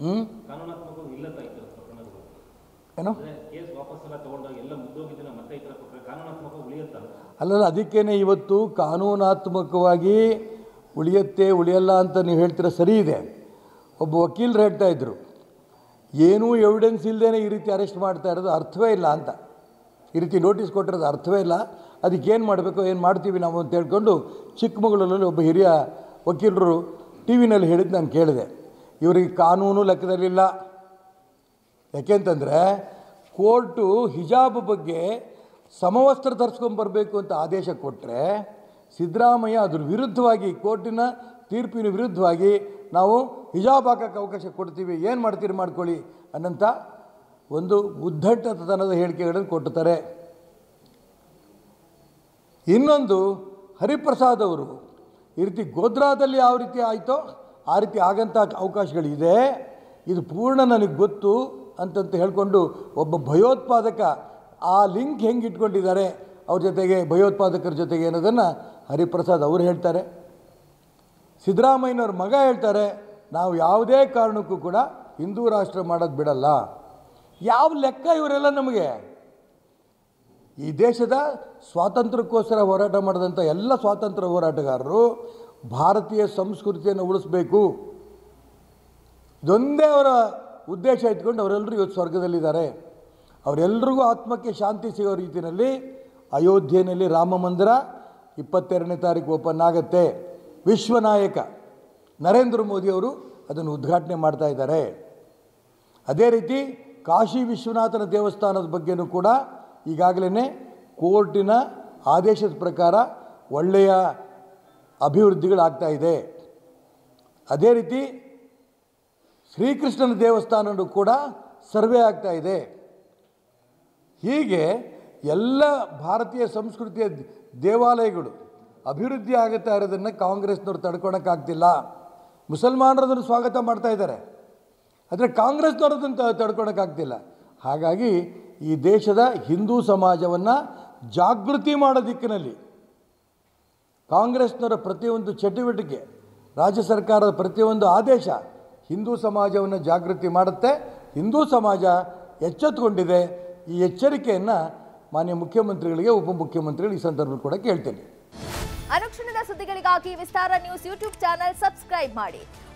ಹ್ಞೂ ಏನು ಅಲ್ಲಲ್ಲ ಅದಕ್ಕೇನೆ ಇವತ್ತು ಕಾನೂನಾತ್ಮಕವಾಗಿ ಉಳಿಯತ್ತೆ ಉಳಿಯಲ್ಲ ಅಂತ ನೀವು ಹೇಳ್ತೀರ ಸರಿ ಇದೆ ಒಬ್ಬ ವಕೀಲರು ಹೇಳ್ತಾ ಇದ್ರು ಏನೂ ಎವಿಡೆನ್ಸ್ ಇಲ್ಲದೇ ಈ ರೀತಿ ಅರೆಸ್ಟ್ ಮಾಡ್ತಾ ಇರೋದು ಅರ್ಥವೇ ಇಲ್ಲ ಅಂತ ಈ ರೀತಿ ನೋಟಿಸ್ ಕೊಟ್ಟಿರೋದು ಅರ್ಥವೇ ಇಲ್ಲ ಅದಕ್ಕೇನು ಮಾಡಬೇಕು ಏನು ಮಾಡ್ತೀವಿ ನಾವು ಅಂತ ಹೇಳ್ಕೊಂಡು ಚಿಕ್ಕಮಗಳೂರಲ್ಲಿ ಒಬ್ಬ ಹಿರಿಯ ವಕೀಲರು ಟಿ ವಿನಲ್ಲಿ ಹೇಳಿದ್ದು ನಾನು ಕೇಳಿದೆ ಇವರಿಗೆ ಕಾನೂನು ಲೆಕ್ಕದಲ್ಲಿಲ್ಲ ಯಾಕೆಂತಂದರೆ ಕೋರ್ಟು ಹಿಜಾಬ್ ಬಗ್ಗೆ ಸಮವಸ್ತ್ರ ಬರಬೇಕು ಅಂತ ಆದೇಶ ಕೊಟ್ಟರೆ ಸಿದ್ದರಾಮಯ್ಯ ಅದ್ರ ವಿರುದ್ಧವಾಗಿ ಕೋರ್ಟಿನ ತೀರ್ಪಿನ ವಿರುದ್ಧವಾಗಿ ನಾವು ಹಿಜಾಬ್ ಹಾಕೋಕ್ಕೆ ಅವಕಾಶ ಕೊಡ್ತೀವಿ ಏನು ಮಾಡ್ತೀರಿ ಮಾಡ್ಕೊಳ್ಳಿ ಅನ್ನಂಥ ಒಂದು ಉದ್ದಟ್ಟತನದ ಹೇಳಿಕೆಗಳನ್ನು ಕೊಡ್ತಾರೆ ಇನ್ನೊಂದು ಹರಿಪ್ರಸಾದ್ ಅವರು ಈ ರೀತಿ ಗೋದ್ರಾದಲ್ಲಿ ಯಾವ ರೀತಿ ಆಯಿತೋ ಆ ರೀತಿ ಆಗಂಥ ಅವಕಾಶಗಳಿದೆ ಇದು ಪೂರ್ಣ ನನಗೆ ಗೊತ್ತು ಅಂತಂತ ಹೇಳಿಕೊಂಡು ಒಬ್ಬ ಭಯೋತ್ಪಾದಕ ಆ ಲಿಂಕ್ ಹೆಂಗೆ ಇಟ್ಕೊಂಡಿದ್ದಾರೆ ಅವ್ರ ಜೊತೆಗೆ ಭಯೋತ್ಪಾದಕರ ಜೊತೆಗೆ ಅನ್ನೋದನ್ನು ಹರಿಪ್ರಸಾದ್ ಅವರು ಹೇಳ್ತಾರೆ ಸಿದ್ದರಾಮಯ್ಯನವ್ರ ಮಗ ಹೇಳ್ತಾರೆ ನಾವು ಯಾವುದೇ ಕಾರಣಕ್ಕೂ ಕೂಡ ಹಿಂದೂ ರಾಷ್ಟ್ರ ಮಾಡೋದು ಬಿಡಲ್ಲ ಯಾವ ಲೆಕ್ಕ ಇವರೆಲ್ಲ ನಮಗೆ ಈ ದೇಶದ ಸ್ವಾತಂತ್ರ್ಯಕ್ಕೋಸ್ಕರ ಹೋರಾಟ ಮಾಡಿದಂಥ ಎಲ್ಲ ಸ್ವಾತಂತ್ರ್ಯ ಹೋರಾಟಗಾರರು ಭಾರತೀಯ ಸಂಸ್ಕೃತಿಯನ್ನು ಉಳಿಸಬೇಕು ಇದೊಂದೇ ಅವರ ಉದ್ದೇಶ ಇಟ್ಕೊಂಡು ಅವರೆಲ್ಲರೂ ಇವತ್ತು ಸ್ವರ್ಗದಲ್ಲಿದ್ದಾರೆ ಅವರೆಲ್ಲರಿಗೂ ಆತ್ಮಕ್ಕೆ ಶಾಂತಿ ಸಿಗೋ ರೀತಿಯಲ್ಲಿ ಅಯೋಧ್ಯೆಯಲ್ಲಿ ರಾಮ ಮಂದಿರ ಇಪ್ಪತ್ತೆರಡನೇ ತಾರೀಕು ಓಪನ್ ಆಗುತ್ತೆ ವಿಶ್ವನಾಯಕ ನರೇಂದ್ರ ಮೋದಿಯವರು ಅದನ್ನು ಉದ್ಘಾಟನೆ ಮಾಡ್ತಾ ಇದ್ದಾರೆ ಅದೇ ರೀತಿ ಕಾಶಿ ವಿಶ್ವನಾಥನ ದೇವಸ್ಥಾನದ ಬಗ್ಗೆಯೂ ಕೂಡ ಈಗಾಗಲೇ ಕೋರ್ಟಿನ ಆದೇಶದ ಪ್ರಕಾರ ಒಳ್ಳೆಯ ಅಭಿವೃದ್ಧಿಗಳಾಗ್ತಾ ಇದೆ ಅದೇ ರೀತಿ ಶ್ರೀಕೃಷ್ಣನ ದೇವಸ್ಥಾನವೂ ಕೂಡ ಸರ್ವೆ ಆಗ್ತಾ ಇದೆ ಹೀಗೆ ಎಲ್ಲ ಭಾರತೀಯ ಸಂಸ್ಕೃತಿಯ ದೇವಾಲಯಗಳು ಅಭಿವೃದ್ಧಿ ಆಗುತ್ತಾ ಇರೋದನ್ನು ಕಾಂಗ್ರೆಸ್ನವ್ರು ತಡ್ಕೊಳಕ್ಕಾಗ್ತಿಲ್ಲ ಮುಸಲ್ಮಾನರದನ್ನು ಸ್ವಾಗತ ಮಾಡ್ತಾ ಇದ್ದಾರೆ ಆದರೆ ಕಾಂಗ್ರೆಸ್ನವ್ರು ಅದನ್ನು ತಡ್ಕೊಳಕ್ಕಾಗ್ತಿಲ್ಲ ಹಾಗಾಗಿ ಈ ದೇಶದ ಹಿಂದೂ ಸಮಾಜವನ್ನು ಜಾಗೃತಿ ಮಾಡೋ ದಿಕ್ಕಿನಲ್ಲಿ ಕಾಂಗ್ರೆಸ್ನವರ ಪ್ರತಿಯೊಂದು ಚಟುವಟಿಕೆ ರಾಜ್ಯ ಸರ್ಕಾರದ ಪ್ರತಿಯೊಂದು ಆದೇಶ ಹಿಂದೂ ಸಮಾಜವನ್ನು ಜಾಗೃತಿ ಮಾಡುತ್ತೆ ಹಿಂದೂ ಸಮಾಜ ಎಚ್ಚೆತ್ತುಕೊಂಡಿದೆ ಈ ಎಚ್ಚರಿಕೆಯನ್ನು ಮಾನ್ಯ ಮುಖ್ಯಮಂತ್ರಿಗಳಿಗೆ ಉಪಮುಖ್ಯಮಂತ್ರಿಗಳು ಈ ಸಂದರ್ಭದಲ್ಲಿ ಕೂಡ ಕೇಳ್ತೇನೆ ಅನುಕ್ಷಣದ ಸುದ್ದಿಗಳಿಗಾಗಿ Vistara news YouTube channel subscribe ಮಾಡಿ